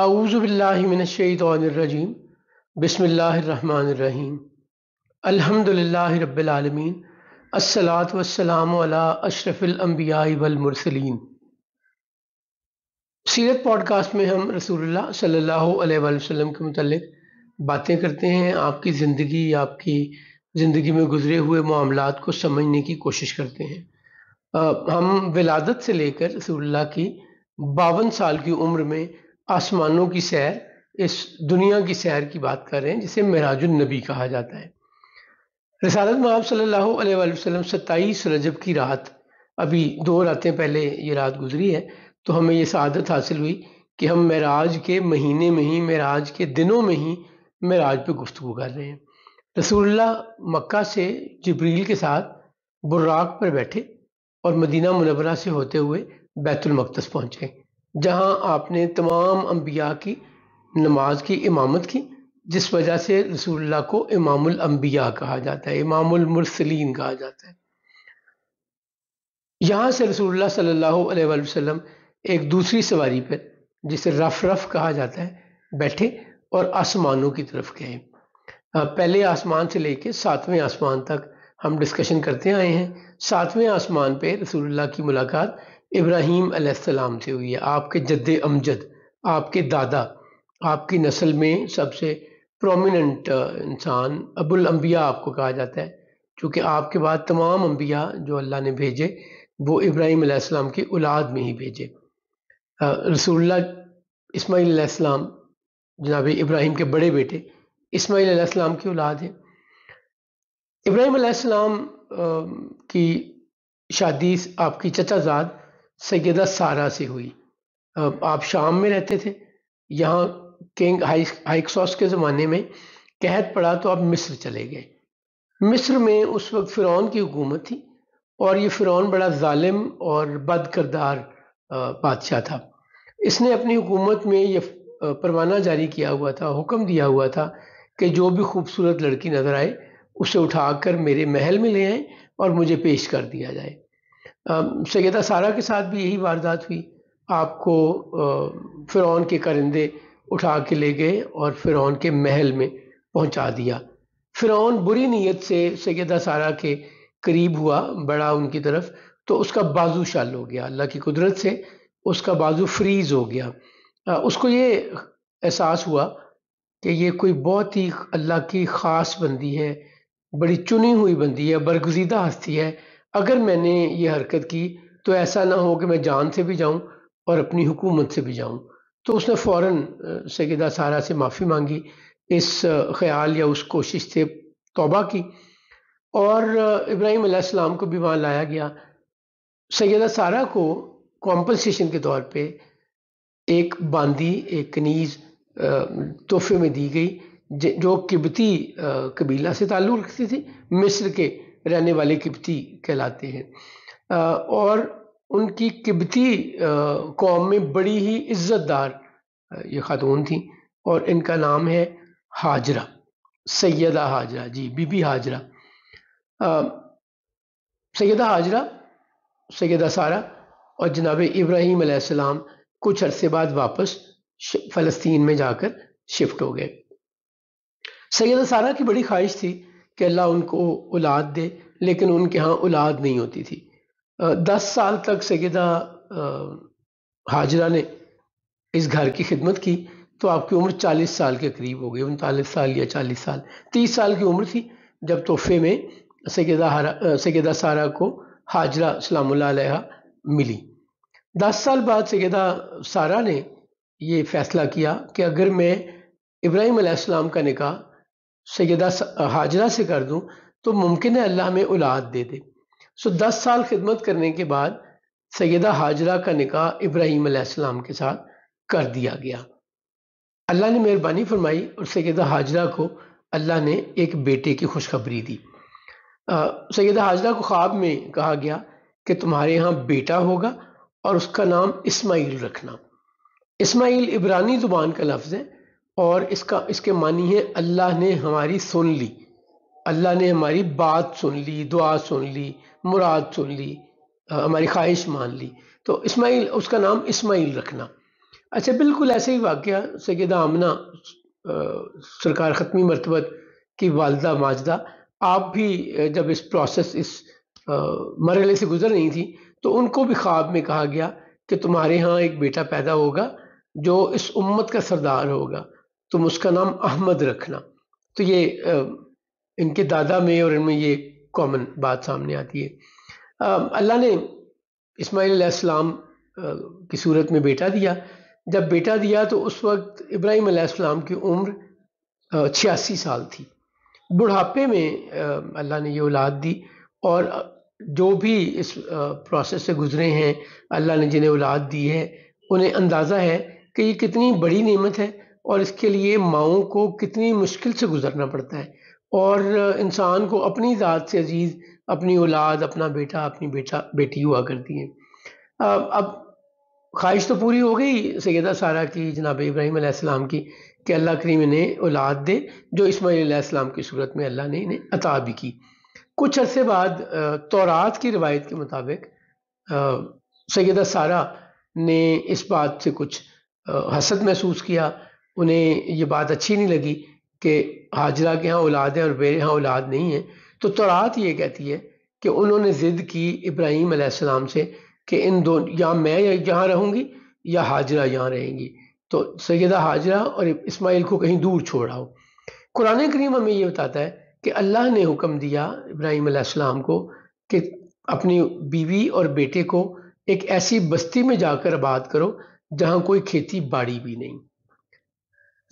आऊज़बिल्लिमिनशैतरजीम बसमीम अल्हम्दुलिल्लाह रब्बिलालमीन अस्सलात वस्सलाम अला सीरत पॉडकास्ट में हम रसूलुल्लाह सल्लल्लाहु अलैहि वसल्लम के मतलब बातें करते हैं आपकी ज़िंदगी आपकी ज़िंदगी में गुजरे हुए मामला को समझने की कोशिश करते हैं आ, हम विलादत से लेकर रसूल्ला की बावन साल की उम्र में आसमानों की सैर इस दुनिया की सैर की बात कर रहे हैं जिसे मराजुल नबी कहा जाता है रसालत महब सल्लल्लाहु अलैहि वसल्लम सत्ताईस रजब की रात अभी दो रातें पहले ये रात गुजरी है तो हमें ये शहादत हासिल हुई कि हम मराज के महीने में ही मराज के दिनों में ही मराज पे गुफ्तु कर रहे हैं रसूल्ला मक्का से जबरील के साथ बुर्राक पर बैठे और मदीना मुनवरा से होते हुए बैतुलमक़दस पहुँचे जहां आपने तमाम अम्बिया की नमाज की इमामत की जिस वजह से रसूलुल्लाह को इमामुल अम्बिया कहा जाता है इमामुल मुरसलीन कहा जाता है यहाँ से रसूलुल्लाह सल्लल्लाहु अलैहि वसल्लम एक दूसरी सवारी पर जिसे रफ रफ कहा जाता है बैठे और आसमानों की तरफ गए पहले आसमान से लेके सातवें आसमान तक हम डिस्कशन करते आए हैं सातवें आसमान पे रसूलुल्लाह की मुलाकात इब्राहीम अलैहिस्सलाम से हुई है आपके जद अमजद आपके दादा आपकी नस्ल में सबसे प्रोमिनेंट इंसान अबुल अम्बिया आपको कहा जाता है क्योंकि आपके बाद तमाम अम्बिया जो अल्लाह ने भेजे वो इब्राहिम अलैहिस्सलाम की औलाद में ही भेजे रसूलुल्लाह इस्माइल अलैहिस्सलाम जनाब इब्राहिम के बड़े बेटे इस्माइल अलैहिस्सलाम की औलाद है इब्राहिम अलैहिस्सलाम की शादी आपकी चचाजाद सैदा सारा से हुई आप शाम में रहते थे यहाँ किंग हाइकसॉस के ज़माने में कहत पड़ा तो आप मिस्र चले गए मिस्र में उस वक्त फ़िरौन की हुकूमत थी और ये फ़िरौन बड़ा ालिम और बद करदार बादशाह था इसने अपनी हुकूमत में ये परवाना जारी किया हुआ था हुक्म दिया हुआ था कि जो भी खूबसूरत लड़की नज़र आए उसे उठाकर मेरे महल में ले आए और मुझे पेश कर दिया जाए सैदा सारा के साथ भी यही वारदात हुई आपको फ़िरौन के करिंदे उठा के ले गए और फ़िरौन के महल में पहुंचा दिया फ़िरौन बुरी नीयत से सैदा सारा के करीब हुआ बड़ा उनकी तरफ तो उसका बाजू शाल हो गया अल्लाह की कुदरत से उसका बाजू फ्रीज हो गया उसको ये एहसास हुआ कि ये कोई बहुत ही अल्लाह की ख़ास बंदी है बड़ी चुनी हुई बंदी है बरगजीदा हस्ती है अगर मैंने ये हरकत की तो ऐसा ना हो कि मैं जान से भी जाऊं और अपनी हुकूमत से भी जाऊं तो उसने फ़ौर सैदा सारा से माफ़ी मांगी इस ख्याल या उस कोशिश से तोबा की और इब्राहिम अलैहिस्सलाम को भी वहाँ लाया गया सैदा सारा को कॉम्पनसेशन के तौर पे एक बांदी एक कनीज़ तोहफे में दी गई जो किबती कबीला से ताल्लुक़ रखती थी मिस्र के रहने वाले किबती कहलाते हैं और उनकी किबती कौम में बड़ी ही इज्जतदार ये खातून थी और इनका नाम है हाजरा सैदा हाजरा जी बीबी हाजरा सैदा हाजरा सैदा सारा और जनाब इब्राहिम आसमाम कुछ अरसे बाद वापस फ़लस्तीन में जाकर शिफ्ट हो गए सैदा सारा की बड़ी ख्वाहिश थी कि अल्लाह उनको औलाद दे लेकिन उनके यहाँ औलाद नहीं होती थी दस साल तक सैदा हाजरा ने इस घर की खिदमत की तो आपकी उम्र चालीस साल के करीब हो गई उनतालीस साल या चालीस साल तीस साल की उम्र थी जब तोहफे में सैदा हरा सैदा सारा को हाजरा सलाम मिली दस साल बाद सैदा सारा ने ये फैसला किया कि अगर मैं इब्राहिम का निकाह सैदा हाजरा से कर दूँ तो मुमकिन है अल्लाह में औलाद दे दे सो दस साल खिदमत करने के बाद सैदा हाजरा का निकाह इब्राहीम के साथ कर दिया गया अल्लाह ने मेहरबानी फरमाई और सैदा हाजरा को अल्लाह ने एक बेटे की खुशखबरी दी सैदा हाजरा को ख्वाब में कहा गया कि तुम्हारे यहाँ बेटा होगा और उसका नाम इस्माइल रखना इस्माइल इब्रानी ज़ुबान का लफ्ज़ है और इसका इसके मानी है अल्लाह ने हमारी सुन ली अल्लाह ने हमारी बात सुन ली दुआ सुन ली मुराद सुन ली हमारी ख्वाहिश मान ली तो इस्माइल उसका नाम इस्माइल रखना अच्छा बिल्कुल ऐसे ही वाक़ सैद आमना सरकार ख़त्मी मरतबत की वालदा माजदा आप भी जब इस प्रोसेस इस मरले से गुजर रही थी तो उनको भी ख्वाब में कहा गया कि तुम्हारे यहाँ एक बेटा पैदा होगा जो इस उम्मत का सरदार होगा तुम उसका नाम अहमद रखना तो ये इनके दादा में और इनमें ये कॉमन बात सामने आती है अल्लाह ने इसमाईलम की सूरत में बेटा दिया जब बेटा दिया तो उस वक्त इब्राहिम अलैहिस्सलाम की उम्र छियासी साल थी बुढ़ापे में अल्लाह ने ये औलाद दी और जो भी इस प्रोसेस से गुजरे हैं अल्लाह ने जिन्हें औलाद दी है उन्हें अंदाज़ा है कि ये कितनी बड़ी नेमत है और इसके लिए माओ को कितनी मुश्किल से गुजरना पड़ता है और इंसान को अपनी ज़ात से अजीज़ अपनी औलाद अपना बेटा अपनी बेटा बेटी हुआ करती है अब ख्वाहिश तो पूरी हो गई सैदा सारा की जनाब इब्राहिम की कि अल्लाह करीम इन्हें औलाद दे जो इसमाईम की सूरत में अल्लाह ने इन्हें अता भी की कुछ अरसे बाद तोरात की रवायत के मुताबिक सैदा सारा ने इस बात से कुछ हसद महसूस किया उन्हें ये बात अच्छी नहीं लगी कि हाजरा के यहाँ औलाद है और मेरे यहाँ औलाद नहीं है तो तौरात ये कहती है कि उन्होंने ज़िद की इब्राहिम आसमाम से कि इन दो या मैं यहाँ रहूँगी या हाजरा यहाँ रहेंगी तो सैदा हाजरा और इस्माइल को कहीं दूर छोड़ आओ कुरान करीम हमें यह बताता है कि अल्लाह ने हुक्म दिया इब्राहिम आसमाम को कि अपनी बीवी और बेटे को एक ऐसी बस्ती में जाकर आबाद करो जहाँ कोई खेती बाड़ी भी नहीं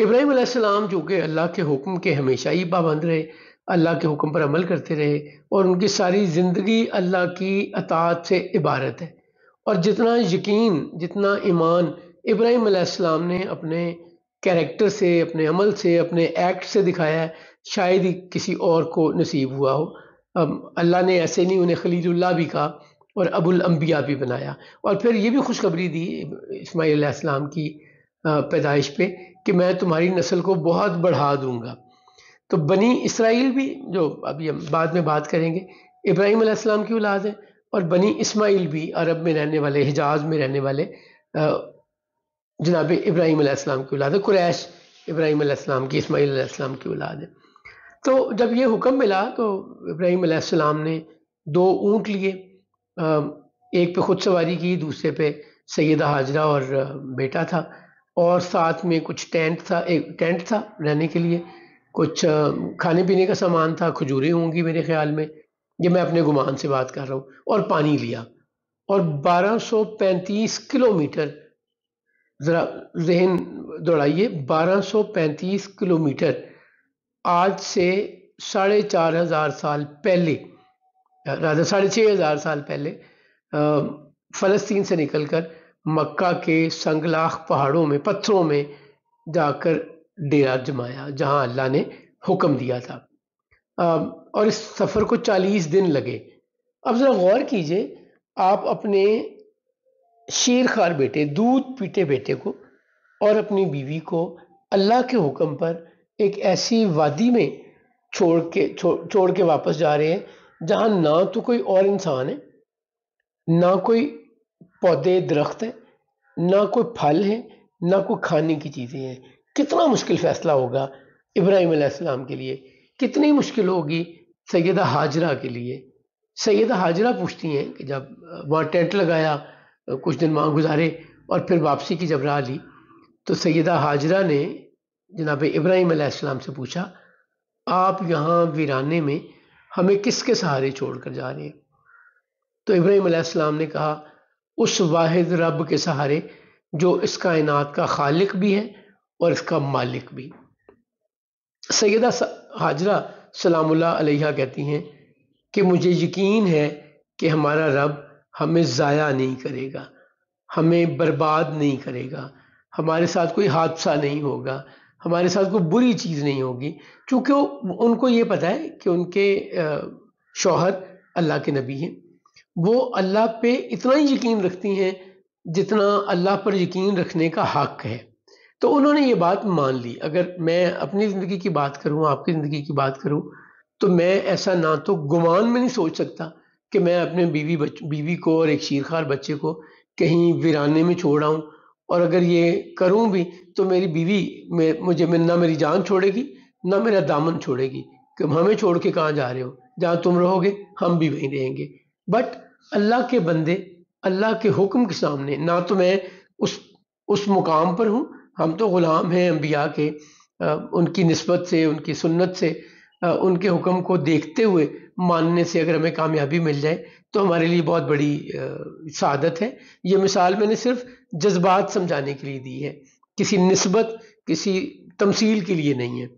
इब्राहिम अलैहिस्सलाम जो कि अल्लाह के हुक्म के हमेशा ही पाबंद रहे अल्लाह के हुक्म पर अमल करते रहे और उनकी सारी ज़िंदगी अल्लाह की अतात से इबारत है और जितना यकीन जितना ईमान इब्राहिम अलैहिस्सलाम ने अपने कैरेक्टर से अपने अमल से अपने एक्ट से दिखाया है शायद ही किसी और को नसीब हुआ हो अब अल्लाह ने ऐसे नहीं उन्हें खलीजुल्ला भी कहा और अबुल अम्बिया भी बनाया और फिर ये भी खुशखबरी दी इसमाईसम की पैदाइश पे कि मैं तुम्हारी नस्ल को बहुत बढ़ा दूंगा तो बनी इसराइल भी जो अभी हम बाद में बात करेंगे इब्राहिम अलैहिस्सलाम की औलाद है और बनी इस्माइल भी अरब में रहने वाले हिजाज में रहने वाले जनाब इब्राहिम अलैहिस्सलाम की औलाद है कुरैश इब्राहिम अलैहिस्सलाम की इस्माइल अलैहिस्सलाम की औलाद है तो जब ये हुक्म मिला तो इब्राहिम अलैहिस्सलाम ने दो ऊँट लिए एक पे खुद सवारी की दूसरे पे सैदा हाजरा और बेटा था और साथ में कुछ टेंट था एक टेंट था रहने के लिए कुछ खाने पीने का सामान था खजूरें होंगी मेरे ख्याल में ये मैं अपने गुमान से बात कर रहा हूँ और पानी लिया और 1235 किलोमीटर ज़रा जहन दौड़ाइए 1235 किलोमीटर आज से साढ़े चार हज़ार साल पहले राधा साढ़े छः हज़ार साल पहले फ़लस्तीन से निकलकर मक्का के संगलाख पहाड़ों में पत्थरों में जाकर डेरा जमाया जहां अल्लाह ने हुक्म दिया था और इस सफ़र को 40 दिन लगे अब ज़रा गौर कीजिए आप अपने शेर खार बेटे दूध पीटे बेटे को और अपनी बीवी को अल्लाह के हुक्म पर एक ऐसी वादी में छोड़ के छो, छोड़ के वापस जा रहे हैं जहां ना तो कोई और इंसान है ना कोई पौधे दरख्त हैं ना कोई फल है ना कोई खाने की चीज़ें हैं कितना मुश्किल फ़ैसला होगा इब्राहिम आसमाम के लिए कितनी मुश्किल होगी सैदा हाजरा के लिए सैद हाजरा पूछती हैं कि जब वहाँ टेंट लगाया कुछ दिन वहाँ गुजारे और फिर वापसी की जब राह ली तो सैदा हाजरा ने जनाब इब्राहिम आसमाम से पूछा आप यहाँ वीराने में हमें किसके सहारे छोड़कर जा रहे हैं तो इब्राहिम ने कहा उस वाहिद रब के सहारे जो इस कायनात का खालिक भी है और इसका मालिक भी सैदा हाजरा सलामुल्ला अलैहा कहती हैं कि मुझे यकीन है कि हमारा रब हमें ज़ाया नहीं करेगा हमें बर्बाद नहीं करेगा हमारे साथ कोई हादसा नहीं होगा हमारे साथ कोई बुरी चीज़ नहीं होगी क्योंकि उनको ये पता है कि उनके शौहर अल्लाह के नबी हैं वो अल्लाह पे इतना ही यकीन रखती हैं जितना अल्लाह पर यकीन रखने का हक है तो उन्होंने ये बात मान ली अगर मैं अपनी ज़िंदगी की बात करूँ आपकी ज़िंदगी की बात करूँ तो मैं ऐसा ना तो गुमान में नहीं सोच सकता कि मैं अपने बीवी बच बीवी को और एक शीरखार बच्चे को कहीं वीराने में छोड़ आऊँ और अगर ये करूँ भी तो मेरी बीवी में मुझे में, ना मेरी जान छोड़ेगी ना मेरा दामन छोड़ेगी कि हमें छोड़ के कहाँ जा रहे हो जहाँ तुम रहोगे हम भी वहीं रहेंगे बट अल्लाह के बंदे अल्लाह के हुक्म के सामने ना तो मैं उस उस मुकाम पर हूँ हम तो ग़ुलाम हैं अम्बिया के आ, उनकी नस्बत से उनकी सुन्नत से आ, उनके हुक्म को देखते हुए मानने से अगर हमें कामयाबी मिल जाए तो हमारे लिए बहुत बड़ी आ, सादत है ये मिसाल मैंने सिर्फ जज्बात समझाने के लिए दी है किसी नस्बत किसी तमसील के लिए नहीं है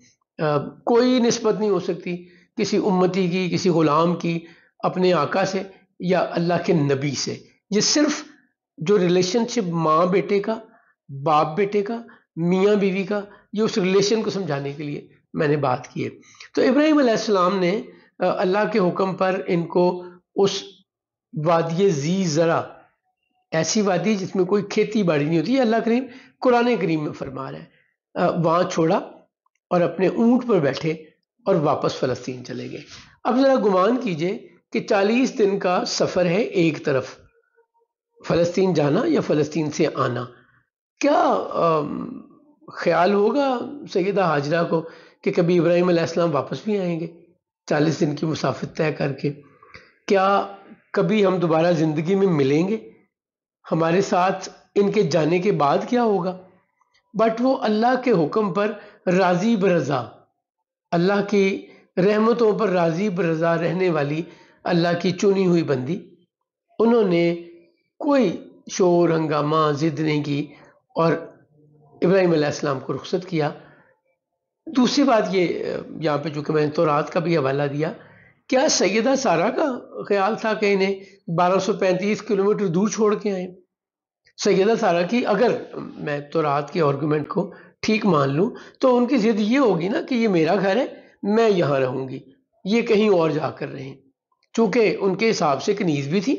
कोई नस्बत नहीं हो सकती किसी उम्मती की किसी ग़ुलाम की अपने आका से या अल्लाह के नबी से ये सिर्फ जो रिलेशनशिप माँ बेटे का बाप बेटे का मियाँ बीवी का ये उस रिलेशन को समझाने के लिए मैंने बात की है तो इब्राहिम ने अल्लाह के हुक्म पर इनको उस वादिय जी ज़रा ऐसी वादी जिसमें कोई खेती बाड़ी नहीं होती अल्लाह करीम कुरान करीम में फरमा रहा है वहाँ छोड़ा और अपने ऊँट पर बैठे और वापस फ़लस्तीन चले गए अब ज़रा गुमान कीजिए कि 40 दिन का सफ़र है एक तरफ फ़लस्तीन जाना या फ़लस्तीन से आना क्या आ, ख्याल होगा सैदा हाजरा को कि कभी इब्राहिम आसमाम वापस भी आएंगे चालीस दिन की मुसाफत तय करके क्या कभी हम दोबारा ज़िंदगी में मिलेंगे हमारे साथ इनके जाने के बाद क्या होगा बट वो अल्लाह के हुक्म पर राजीब रजा अल्लाह की रहमतों पर राजीब रजा रहने वाली अल्लाह की चुनी हुई बंदी उन्होंने कोई शोर हंगामा ज़िद नहीं की और इब्राहिम आसमाम को रुख्सत किया दूसरी बात ये यहाँ पे कि मैंने तो रात का भी हवाला दिया क्या सैदा सारा का ख्याल था कि इन्हें 1235 किलोमीटर दूर छोड़ के आए सैदा सारा की अगर मैं तो रात के आर्गूमेंट को ठीक मान लूँ तो उनकी ज़िद ये होगी ना कि ये मेरा घर है मैं यहाँ रहूँगी ये कहीं और जाकर रहें चूँकि उनके हिसाब से कनीज भी थी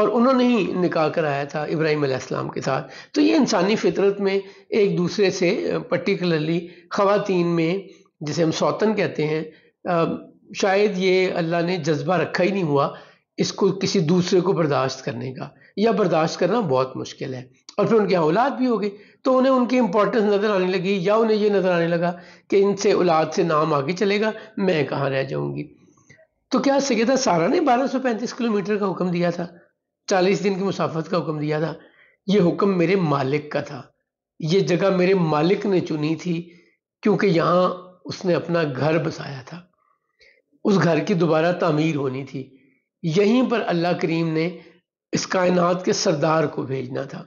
और उन्होंने ही निकाह कराया था इब्राहिम अलैहिस्सलाम के साथ तो ये इंसानी फितरत में एक दूसरे से पर्टिकुलरली ख़वातीन में जिसे हम सौतन कहते हैं शायद ये अल्लाह ने जज्बा रखा ही नहीं हुआ इसको किसी दूसरे को बर्दाश्त करने का या बर्दाश्त करना बहुत मुश्किल है और फिर उनकी औलाद भी हो गई तो उन्हें उनकी इंपॉर्टेंस नज़र आने लगी या उन्हें ये नज़र आने लगा कि इनसे औलाद से नाम आगे चलेगा मैं कहाँ रह जाऊँगी तो क्या सैदा सारा ने 1235 किलोमीटर का हुक्म दिया था 40 दिन की मुसाफत का हुक्म दिया था ये हुक्म मेरे मालिक का था ये जगह मेरे मालिक ने चुनी थी क्योंकि यहाँ उसने अपना घर बसाया था उस घर की दोबारा तामीर होनी थी यहीं पर अल्लाह करीम ने इस कायनात के सरदार को भेजना था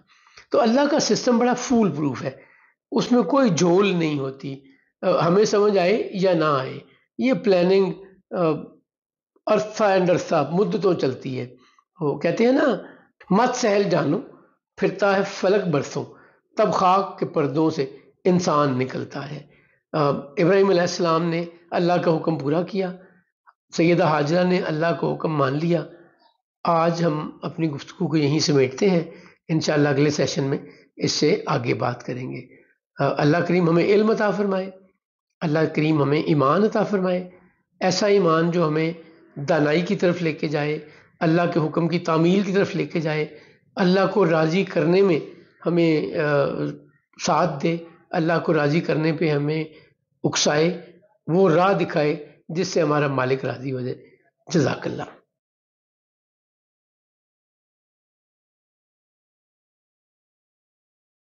तो अल्लाह का सिस्टम बड़ा फूल प्रूफ है उसमें कोई झोल नहीं होती हमें समझ आए या ना आए ये प्लानिंग अरसा अरसा मुद्दतों चलती है वो कहते हैं ना मत सहल जानो फिरता है फलक बरसों तब खाक के पर्दों से इंसान निकलता है इब्राहिम ने अल्लाह का हुक्म पूरा किया सैदा हाजरा ने अल्लाह का हुक्म मान लिया आज हम अपनी गुफ्तु को यहीं समेटते हैं इन अगले सेशन में इससे आगे बात करेंगे अल्लाह करीम हमें इल्म अता फरमाए अल्लाह करीम हमें ईमान अता फरमाए ऐसा ईमान जो हमें दानाई की तरफ लेके जाए अल्लाह के हुक्म की तामील की तरफ लेके जाए अल्लाह को राज़ी करने में हमें आ, साथ दे अल्लाह को राज़ी करने पे हमें उकसाए वो राह दिखाए जिससे हमारा मालिक राज़ी हो जाए जजाकल्ला